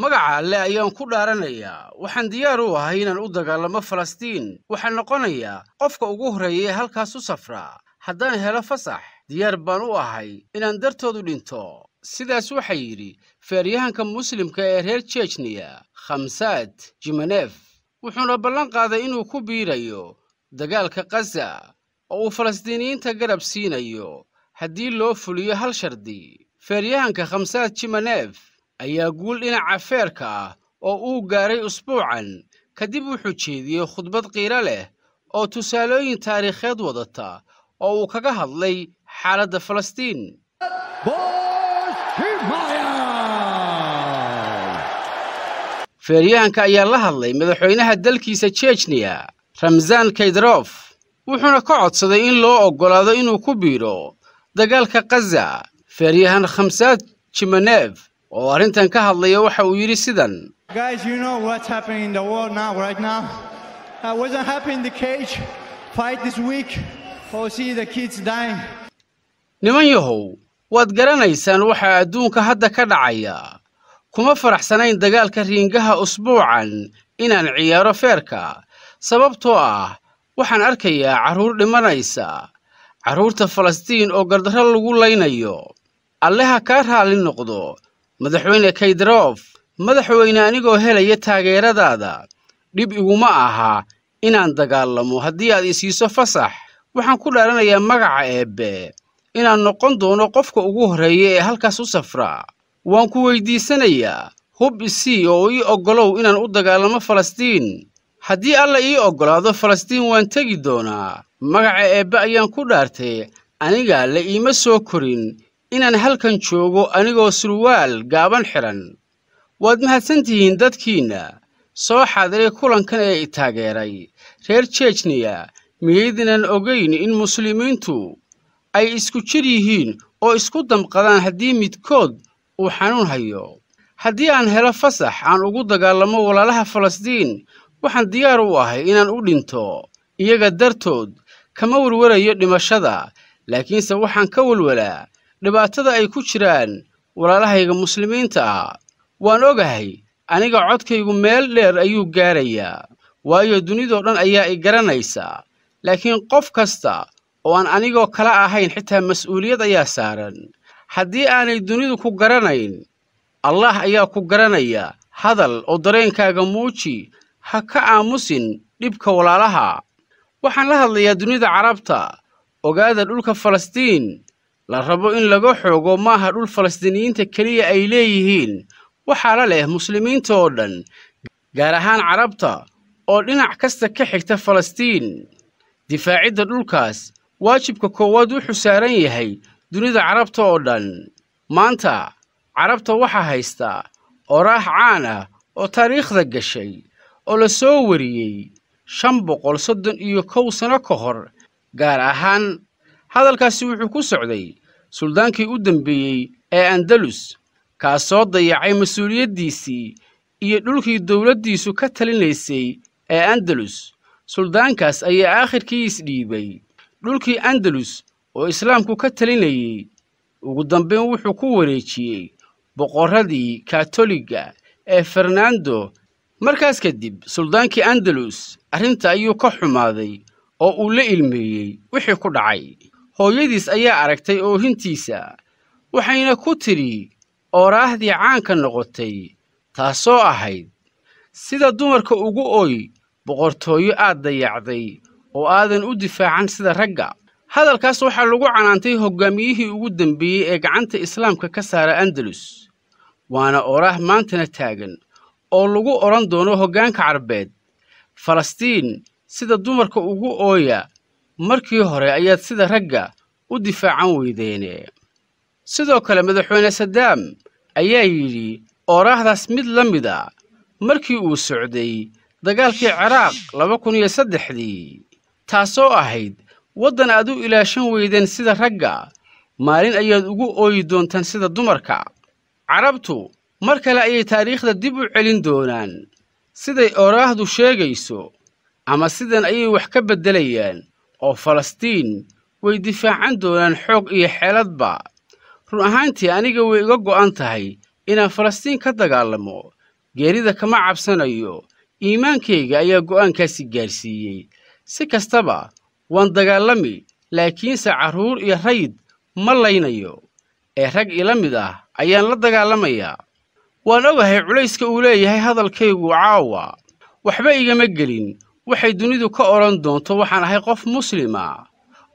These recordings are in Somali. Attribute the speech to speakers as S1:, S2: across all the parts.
S1: magaca alle ayaan ku dhaaranayaa waxaan diyaar u ahay inaan u dagaalamo falastiin waxaan noqonayaa qofka ugu horreeya ee halkaas u safraa haddaan helo fasax diyaar baan u ahay inaan dartoodu dhinto sidaas waxaa yidhi feeryahanka muslimka ee reer jejniya khamsaad jimeneef wuxuuna ballan qaaday inuu ku biirayo dagaalka kaza oo uu falastiiniyiinta garab siinayo haddii loo fuliyo hal shardi feeryahanka khamsaad jimeneef ayaa guul dhinaca feerka ah oo uu gaaray usbuucan kadib wuxuu jeediyey khudbad qiiro leh oo tusaalooyin taariikheed wadata oo uu kaga hadlay xaaladda falastiin feeryahanka ayaa la hadlay madaxweynaha dalkiisa jejniya ramzan kaydarof wuxuuna ka codsaday in loo oggolaado inuu ku biiro dagaalka kaza feeryahan khamsaad jimaneef oo arrintan ka hadlaya waxa uu yidhi sidan niman yahow waad garanaysaan waxaa adduunka hadda ka dhacaya kuma faraxsanayn dagaalka riingaha usbuucan inaan ciyaaro feerka sababtoo ah waxaan arkayaa carruur dhimanaysa carruurta falastiin oo gardarro lagu laynayo alleha kaa raalli noqdo madaxweyne kaydaroof madaxweyne anigoo helaya taageeradaada dhib iguma aha inaan dagaalamo haddii aad isiiso fasax waxaan ku dhaaranayaa magaca eebbe inaan noqon doono qofka ugu horreeya ee halkaas u safra waan ku weydiisanayaa hub isii oo ii oggolow inaan u dagaalamo falastiin haddii alla ii oggolaado falastiin waan tegi doonaa magaca eebbe ayaan ku dhaartay aniga la iima soo korin inaan halkan joogo anigoo surwaal gaaban xidhan waad mahadsan tihiin dadkiinna soo xaadiray kulankan ee i taageeray reer jejniya miyaydanan ogeyn in muslimiintu ay isku jir yihiin oo isku damqadaan haddii midkood uu xanuun hayo haddii aan helo fasax aan ugu dagaalamo walaalaha falastiin waxaan diyaar u ahay inaan u dhinto iyaga dartood kama welwelayo dhimashada laakiinse waxaan ka welwelaa dhibaatada ay ku jiraan walaalahayga muslimiinta ah waan ogahay aniga codkaygu meel dheer ayuu gaarayaa waayo dunidoo dhan ayaa i garanaysaa laakiin qof kasta oo aan anigoo kala ahayn xitaa mas'uuliyad ayaa saaran haddii aanay dunidu ku garanayn allaah ayaa ku garanaya hadal oo dareenkaaga muuji ha ka aamusin dhibka walaalaha waxaan la hadlayaa dunida carabta ogaada dhulka falastiin la rabo in laga xoogo maaha dhul falastiiniyiinta keliya ay leeyihiin waxaa la leh muslimiinta oo dhan gaar ahaan carabta oo dhinac kasta ka xigta falastiin difaacidda dhulkaas waajibka koowaad wuxuu saaran yahay dunida carabta oo dhan maanta carabta waxaa haysta oraah caan ah oo taariikhda gashay oo la soo wariyey shan boqol soddon iyo kow sano ka hor gaar ahaan hadalkaasi wuxuu ku socday suldaankii u dambeeyey ee andalus kaasoo dayacay mas-uuliyaddiisii iyo dhulkii dowladdiisu ka talinaysay ee andalus suldaankaas ayaa aakhirkii isdhiibay dhulkii andalus oo islaamku ka talinayey ugu dambeyn wuxuu ku wareejiyey boqorradii kaatoliga ee fernando markaas kadib suldaankii andalus arrinta ayuu ka xumaaday oo uu la ilmeeyey wixii ku dhacay hooyadiis ayaa aragtay oohintiisa waxayna ku tidhi oraahdii caanka noqotay taasoo ahayd sida dumarka ugu ooy boqortooyo aad dayacday oo aadan u difaacan sida ragga hadalkaas waxaa lagu canaantay hoggaamiyihii ugu dambeeyey ee gacanta islaamka ka saara andalus waana oraah maantana taagan oo lagu odhan doono hoggaanka carbeed falastiin sida dumarka ugu ooya markii hore ayaad sida ragga u difaacan weydeene sidoo kale madaxweyne sadaam ayaa yidhi ooraahdaas mid la mid a ah. markii uu socday dagaalkii ciraaq laba kun iyo saddexdii taasoo ahayd waddan aad u ilaashan weydeen sida ragga maalin ayaad ugu ooyi doontaan sida dumarka carabtu mar kale ayay taariikhda dib u celin doonaan siday ooraahdu sheegayso ama sidan ayay wax ka beddelayaan oo falastiin way difaacan doonaan xoog iyo xeeladba run ahaantii aniga way iga go'an tahay inaan falastiin ka dagaalamo geerida kama cabsanayo iimaankayga ayaa go'aankaasi gaarsiiyey si kastaba waan dagaalami laakiinse carruur iyo rayid ma laynayo ee rag ila mid ah ayaan la dagaalamayaa waan ogahay culayska uu leeyahay hadalkaygu caawa waxba igama gelin waxay dunidu ka odhan doonto waxaan ahay qof muslima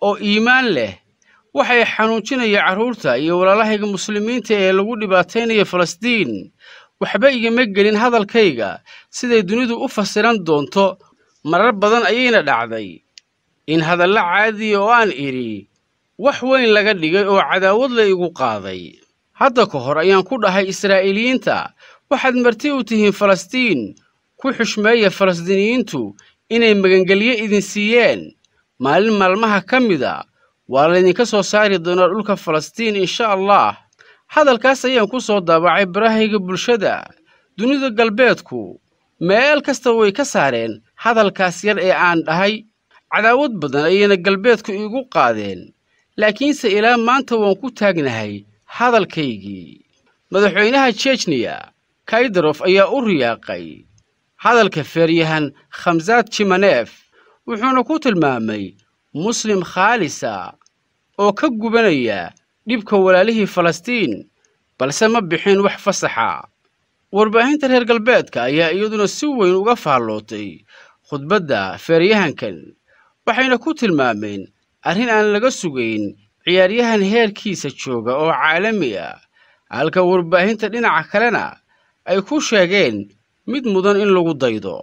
S1: oo iimaan leh waxay xanuujinaya carruurta iyo walaalahayga muslimiinta ee lagu dhibaataynaya falastiin waxba igama gelin hadalkayga siday dunidu u fasiran doonto marar badan ayayna dhacday in hadalla caadiya oo aan idhi wax weyn laga dhigay oo cadaawad la igu qaaday hadda ka hor ayaan ku dhahay israa'iiliyiinta waxaad marti u tihiin falastiin ku xushmeeya falastiiniyiintu inay magangelyo idin siiyeen maalin maalmaha ka mid a ah, waa laydinka soo saari doonaa dhulka falastiin insha allah hadalkaas ayaan ku soo daabacay barahayga bulshada dunida galbeedku meel kasta way ka saareen hadalkaas yar ee aan dhahay cadaawad badan ayayna galbeedku iigu qaadeen laakiinse ilaa maanta waan ku taagnahay hadalkaygii madaxweynaha jejniya kaydarof ayaa u riyaaqay hadalka feeryahan khamsaad jimaneef wuxuuna ku tilmaamay muslim khaalisa oo ka gubanaya dhibka walaalihii falastiin balse ma bixin wax fasaxa warbaahinta reer galbeedka ayaa iyaduna si weyn uga faallootay khudbadda feeryahankan waxayna ku tilmaameen arrin aan laga sugayn ciyaaryahan heerkiisa jooga oo caalami ah halka warbaahinta dhinaca kalena ay ku sheegeen mid mudan in lagu daydo